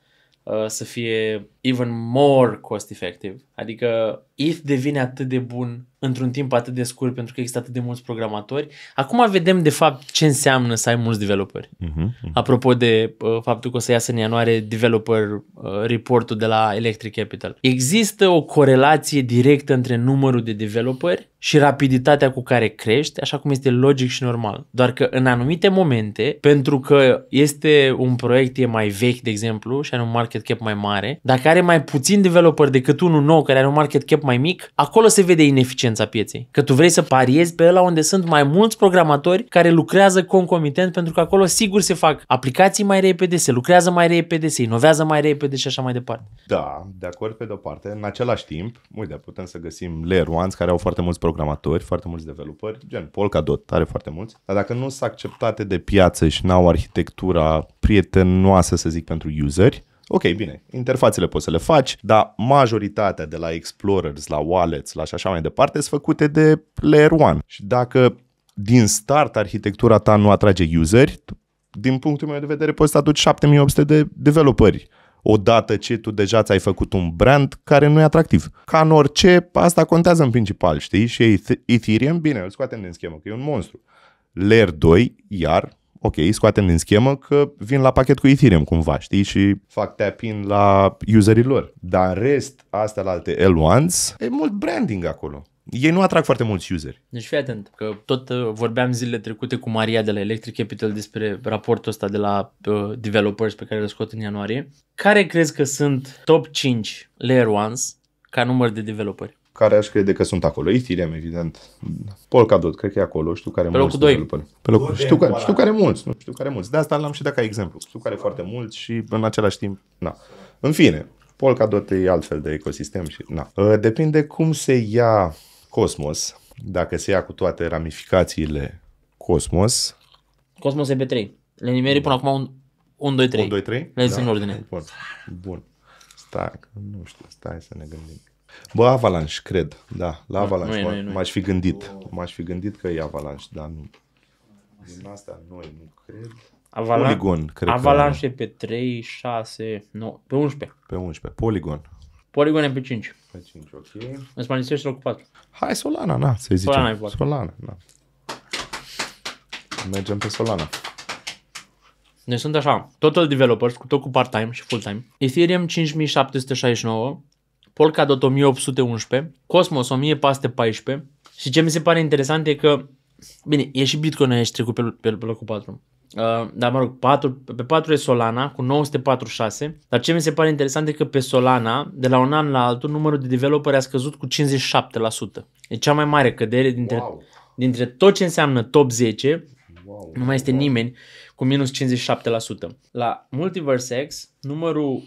uh, să fie even more cost effective. Adică if devine atât de bun într-un timp atât de scurt pentru că există atât de mulți programatori. Acum vedem de fapt ce înseamnă să ai mulți developeri. Uh-huh, uh-huh. Apropo de uh, faptul că o să iasă în ianuarie developer uh, reportul de la Electric Capital. Există o corelație directă între numărul de developeri și rapiditatea cu care crești, așa cum este logic și normal. Doar că în anumite momente, pentru că este un proiect e mai vechi, de exemplu, și are un market cap mai mare, dacă are mai puțin developer decât unul nou care are un market cap mai mic, acolo se vede ineficiența pieței. Că tu vrei să pariezi pe ăla unde sunt mai mulți programatori care lucrează concomitent pentru că acolo sigur se fac aplicații mai repede, se lucrează mai repede, se inovează mai repede și așa mai departe. Da, de acord pe de-o parte. În același timp, uite, putem să găsim layer ones care au foarte mulți programatori, foarte mulți developeri, gen Polkadot are foarte mulți, dar dacă nu sunt acceptate de piață și n-au arhitectura prietenoasă, să zic, pentru useri, Ok, bine, interfațele poți să le faci, dar majoritatea de la explorers, la wallets, la și așa mai departe, sunt făcute de layer 1. Și dacă din start arhitectura ta nu atrage useri, din punctul meu de vedere poți să aduci 7800 de developeri odată ce tu deja ți-ai făcut un brand care nu e atractiv. Ca în orice, asta contează în principal, știi? Și Ethereum, bine, îl scoatem din schemă, că e un monstru. Layer 2, iar, ok, scoatem din schemă că vin la pachet cu Ethereum cumva, știi? Și fac tapping la userii lor. Dar în rest, astea la alte L1s, e mult branding acolo ei nu atrag foarte mulți useri. Deci fii atent, că tot uh, vorbeam zilele trecute cu Maria de la Electric Capital despre raportul ăsta de la uh, developers pe care le scot în ianuarie. Care crezi că sunt top 5 layer ones ca număr de developeri? care aș crede că sunt acolo. Ethereum, evident. Polkadot, cred că e acolo. Știu care pe mulți. Locul 2. Pe, pe locul 2. Știu, care, știu care mulți. Nu? Știu care mulți. De asta l-am și dat ca exemplu. Știu care foarte mulți și în același timp, na. În fine, Polkadot e altfel de ecosistem și na. Ă, depinde cum se ia Cosmos, dacă se ia cu toate ramificațiile Cosmos. Cosmos e pe 3. Le nimeri până acum un, un 2, 3. Un 2, 3? Le da. în ordine. Bun. Bun. Stai, nu știu, stai să ne gândim. Bă, Avalanche, cred, da, la Avalanche nu, nu, nu, m-aș fi gândit, m-aș fi gândit că e Avalanche, dar nu. Din astea noi nu cred. Avalan- Polygon, cred Avalanche că... e pe 3, 6, 9, pe 11. Pe 11, Polygon. Polygon e pe 5. Pe 5, ok. Îți manifestești locul 4. Hai Solana, na, să-i zicem. Solana e 4. Solana, na. Mergem pe Solana. Deci sunt așa, total developers, cu tot cu part-time și full-time. Ethereum 5769, Polkadot 1811, Cosmos 1414 și ce mi se pare interesant e că, bine, e și Bitcoin aici trecut pe, pe, pe locul 4. Uh, dar mă rog, 4, pe 4 e Solana cu 946, dar ce mi se pare interesant e că pe Solana, de la un an la altul, numărul de developeri a scăzut cu 57%. E cea mai mare cădere dintre, wow. dintre tot ce înseamnă top 10, wow. nu mai este wow. nimeni cu minus 57%. La Multiverse X, numărul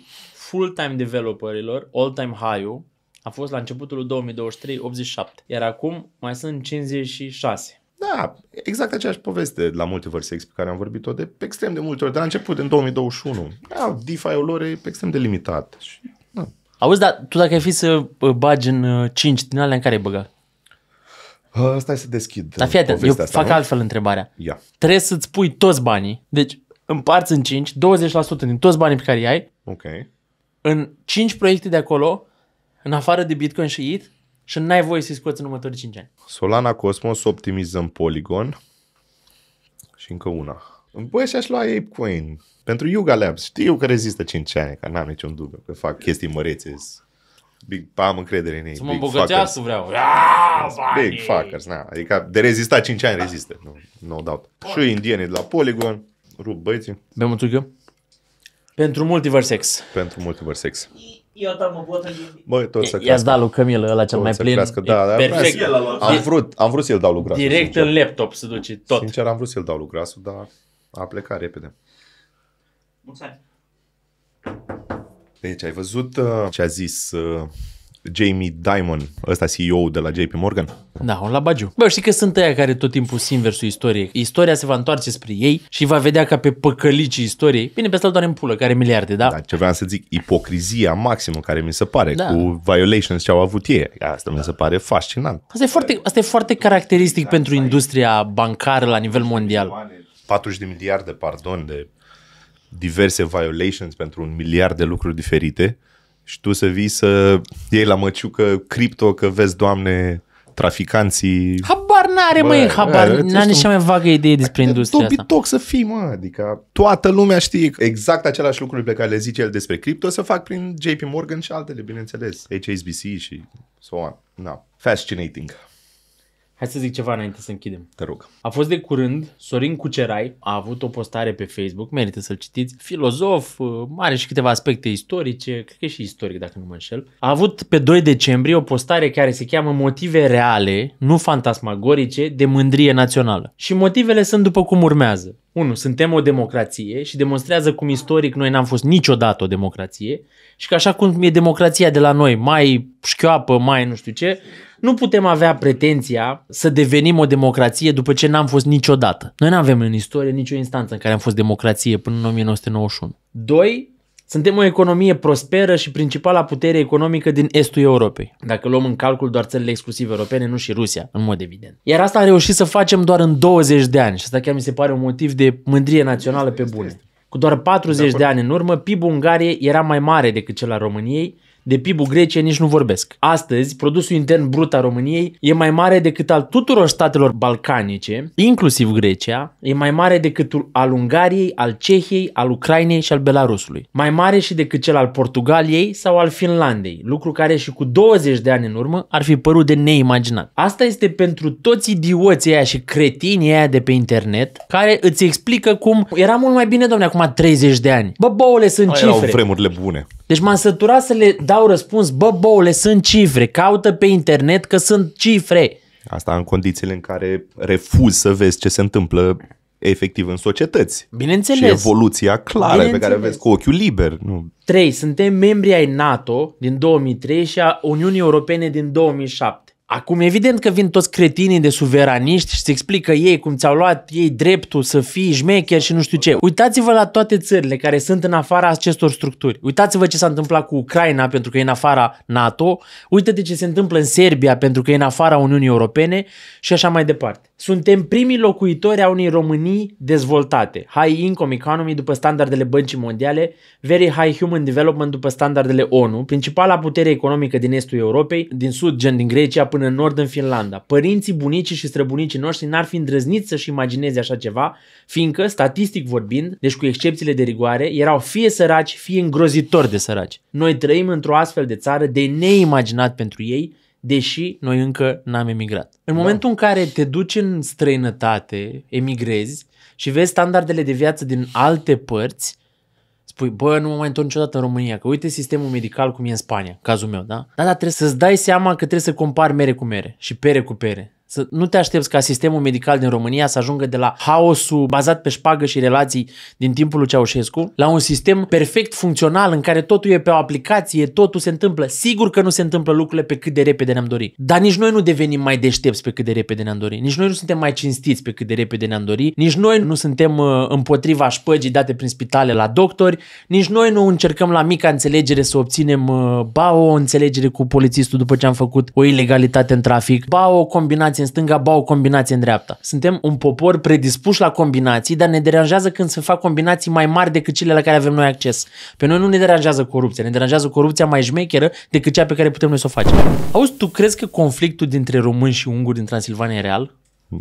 full-time developerilor, all-time high-ul, a fost la începutul 2023 87, iar acum mai sunt 56. Da, exact aceeași poveste la multe Multiverse pe care am vorbit-o de extrem de multe ori, de la început, în 2021. Da, DeFi-ul lor e extrem de limitat. Și, da. Auzi, dar tu dacă ai fi să uh, bagi în 5 uh, din alea, în care ai băga? Uh, stai să deschid Dar fii atent, eu asta, fac nu? altfel întrebarea. Ia. Trebuie să-ți pui toți banii, deci împarți în 5, 20% din toți banii pe care i-ai, okay în 5 proiecte de acolo, în afară de Bitcoin și ETH, și n-ai voie să-i scoți în următorii 5 ani. Solana Cosmos, optimizăm Polygon și încă una. Băi, și-aș lua ApeCoin pentru Yuga Labs. Știu că rezistă 5 ani, că n-am niciun dubiu, că fac chestii mărețe. Big, am încredere în ei. Să mă îmbogățească vreau. Aaaa, Big fuckers, na. Adică de rezista 5 ani rezistă, no, no doubt. Și indienii de la Polygon, rup băieții. Bem o pentru Multiverse X. Pentru Multiverse X. Eu dau mă botă Băi, I-ați dat lui Camil ăla cel mai plin. Crească, da, da, perfect. Am vrut, am vrut să-l dau lui Grasul. Direct sincer. în laptop se duce tot. Sincer, am vrut să-l dau lui Grasul, dar a plecat repede. Mulțumesc. Deci, ai văzut uh, ce a zis uh, Jamie Dimon, ăsta CEO de la JP Morgan. Da, un labagiu. Bă, știi că sunt aia care tot timpul simt versul istoriei. Istoria se va întoarce spre ei și va vedea ca pe păcălicii istoriei. Bine, pe asta doar în pulă, care miliarde, da? Da, ce vreau să zic, ipocrizia maximă care mi se pare da. cu violations ce au avut ei. Asta da. mi se pare fascinant. Asta e foarte, asta e foarte caracteristic da, pentru da. industria bancară la nivel mondial. 40 de miliarde, pardon, de diverse violations pentru un miliard de lucruri diferite și tu să vii să iei la măciucă cripto, că vezi, doamne, traficanții... Habar n-are, mă, măi, habar, n-are nici cea mai vagă idee despre industria asta. Tu să fii, mă, adică toată lumea știe exact același lucruri pe care le zice el despre cripto, să fac prin JP Morgan și altele, bineînțeles, HSBC și so on. No. Fascinating. Hai să zic ceva înainte să închidem. Te rog. A fost de curând Sorin Cucerai, a avut o postare pe Facebook, merită să-l citiți, filozof, uh, are și câteva aspecte istorice, cred că e și istoric dacă nu mă înșel. A avut pe 2 decembrie o postare care se cheamă Motive reale, nu fantasmagorice, de mândrie națională. Și motivele sunt după cum urmează. Unu, suntem o democrație și demonstrează cum istoric noi n-am fost niciodată o democrație și că așa cum e democrația de la noi, mai șchioapă, mai nu știu ce, nu putem avea pretenția să devenim o democrație după ce n-am fost niciodată. Noi nu avem în istorie nicio instanță în care am fost democrație până în 1991. Doi, suntem o economie prosperă și principala putere economică din estul Europei, dacă luăm în calcul doar țările exclusiv europene, nu și Rusia, în mod evident. Iar asta am reușit să facem doar în 20 de ani și asta chiar mi se pare un motiv de mândrie națională pe bune. Cu doar 40 de, de ani în urmă, PIB-ul Ungariei era mai mare decât cel al României, de PIB-ul Greciei nici nu vorbesc. Astăzi, produsul intern brut al României e mai mare decât al tuturor statelor balcanice, inclusiv Grecia, e mai mare decât al Ungariei, al Cehiei, al Ucrainei și al Belarusului. Mai mare și decât cel al Portugaliei sau al Finlandei, lucru care și cu 20 de ani în urmă ar fi părut de neimaginat. Asta este pentru toți idioții aia și cretinii aia de pe internet care îți explică cum era mult mai bine, domne, acum 30 de ani. Bă, boule, sunt Aia cifre. erau vremurile bune. Deci m-am săturat să le dau răspuns, bă, boule, sunt cifre, caută pe internet că sunt cifre. Asta în condițiile în care refuz să vezi ce se întâmplă efectiv în societăți. Bineînțeles. Și evoluția clară pe care o vezi cu ochiul liber. Nu. 3. Suntem membri ai NATO din 2003 și a Uniunii Europene din 2007. Acum, evident că vin toți cretinii de suveraniști și se explică ei cum ți-au luat ei dreptul să fii șmecher și nu știu ce. Uitați-vă la toate țările care sunt în afara acestor structuri. Uitați-vă ce s-a întâmplat cu Ucraina pentru că e în afara NATO. Uitați te ce se întâmplă în Serbia pentru că e în afara Uniunii Europene și așa mai departe. Suntem primii locuitori a unei Românii dezvoltate. High income economy după standardele băncii mondiale, very high human development după standardele ONU, principala putere economică din estul Europei, din sud, gen din Grecia, până în nord în Finlanda. Părinții, bunicii și străbunicii noștri n-ar fi îndrăzniți să-și imagineze așa ceva, fiindcă, statistic vorbind, deci cu excepțiile de rigoare, erau fie săraci, fie îngrozitori de săraci. Noi trăim într-o astfel de țară de neimaginat pentru ei, deși noi încă n-am emigrat. În da. momentul în care te duci în străinătate, emigrezi și vezi standardele de viață din alte părți, spui, bă, nu mă mai întorc niciodată în România, că uite sistemul medical cum e în Spania, cazul meu, da? Da, dar trebuie să-ți dai seama că trebuie să compari mere cu mere și pere cu pere. Să nu te aștepți ca sistemul medical din România să ajungă de la haosul bazat pe șpagă și relații din timpul lui Ceaușescu la un sistem perfect funcțional în care totul e pe o aplicație, totul se întâmplă. Sigur că nu se întâmplă lucrurile pe cât de repede ne-am dorit. Dar nici noi nu devenim mai deștepți pe cât de repede ne-am dorit. Nici noi nu suntem mai cinstiți pe cât de repede ne-am dorit. Nici noi nu suntem uh, împotriva șpăgii date prin spitale la doctori. Nici noi nu încercăm la mica înțelegere să obținem uh, ba o înțelegere cu polițistul după ce am făcut o ilegalitate în trafic, ba o combinație combinație în stânga, ba o combinație în dreapta. Suntem un popor predispus la combinații, dar ne deranjează când se fac combinații mai mari decât cele la care avem noi acces. Pe noi nu ne deranjează corupția, ne deranjează corupția mai șmecheră decât cea pe care putem noi să o facem. Auzi, tu crezi că conflictul dintre români și unguri din Transilvania e real?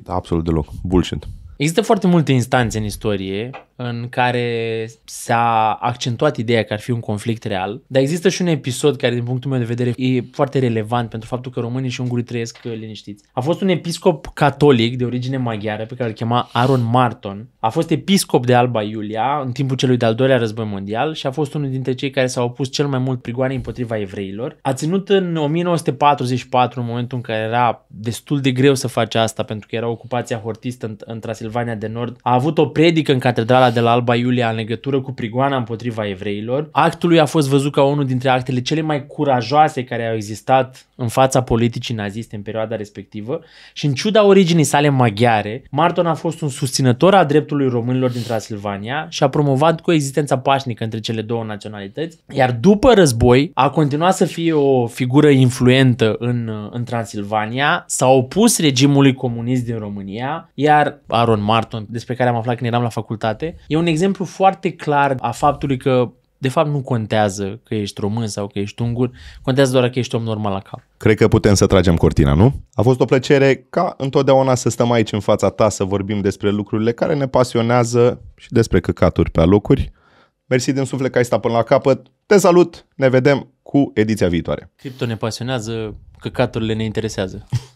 Absolut deloc. Bullshit. Există foarte multe instanțe în istorie în care s-a accentuat ideea că ar fi un conflict real, dar există și un episod care, din punctul meu de vedere, e foarte relevant pentru faptul că românii și ungurii trăiesc uh, liniștiți. A fost un episcop catolic de origine maghiară pe care îl chema Aaron Marton. A fost episcop de Alba Iulia în timpul celui de-al doilea război mondial și a fost unul dintre cei care s-au opus cel mai mult prigoane împotriva evreilor. A ținut în 1944, în momentul în care era destul de greu să faci asta pentru că era ocupația hortistă în, în Transilvania de Nord. A avut o predică în catedrală Scrisoarea de la Alba Iulia în legătură cu prigoana împotriva evreilor. Actul lui a fost văzut ca unul dintre actele cele mai curajoase care au existat în fața politicii naziste în perioada respectivă și în ciuda originii sale maghiare, Marton a fost un susținător a dreptului românilor din Transilvania și a promovat coexistența pașnică între cele două naționalități, iar după război a continuat să fie o figură influentă în, în Transilvania, s-a opus regimului comunist din România, iar Aaron Marton, despre care am aflat când eram la facultate, e un exemplu foarte clar a faptului că de fapt nu contează că ești român sau că ești ungur, contează doar că ești om normal la cap. Cred că putem să tragem cortina, nu? A fost o plăcere ca întotdeauna să stăm aici în fața ta să vorbim despre lucrurile care ne pasionează și despre căcaturi pe alocuri. Mersi din suflet că ai stat până la capăt. Te salut, ne vedem cu ediția viitoare. Cripto ne pasionează, căcaturile ne interesează.